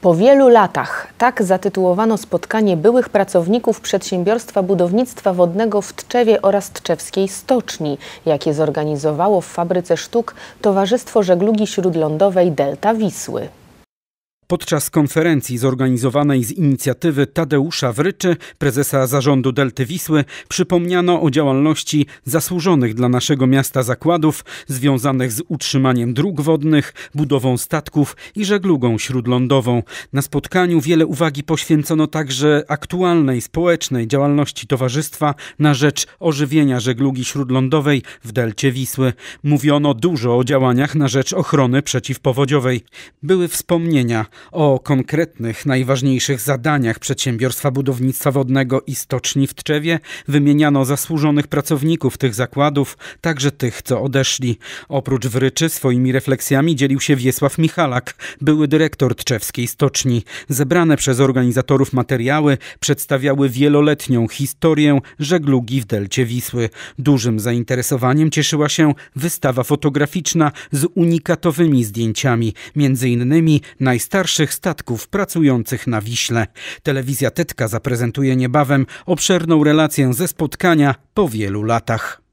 Po wielu latach tak zatytułowano spotkanie byłych pracowników przedsiębiorstwa budownictwa wodnego w Tczewie oraz Tczewskiej Stoczni, jakie zorganizowało w fabryce sztuk Towarzystwo Żeglugi Śródlądowej Delta Wisły. Podczas konferencji zorganizowanej z inicjatywy Tadeusza Wryczy, prezesa zarządu Delty Wisły, przypomniano o działalności zasłużonych dla naszego miasta zakładów związanych z utrzymaniem dróg wodnych, budową statków i żeglugą śródlądową. Na spotkaniu wiele uwagi poświęcono także aktualnej społecznej działalności towarzystwa na rzecz ożywienia żeglugi śródlądowej w Delcie Wisły. Mówiono dużo o działaniach na rzecz ochrony przeciwpowodziowej. Były wspomnienia o konkretnych, najważniejszych zadaniach przedsiębiorstwa budownictwa wodnego i stoczni w Tczewie wymieniano zasłużonych pracowników tych zakładów, także tych, co odeszli. Oprócz Wryczy swoimi refleksjami dzielił się Wiesław Michalak, były dyrektor tczewskiej stoczni. Zebrane przez organizatorów materiały przedstawiały wieloletnią historię żeglugi w delcie Wisły. Dużym zainteresowaniem cieszyła się wystawa fotograficzna z unikatowymi zdjęciami, między innymi najstarszą Starszych statków pracujących na Wiśle. Telewizja Tetka zaprezentuje niebawem obszerną relację ze spotkania po wielu latach.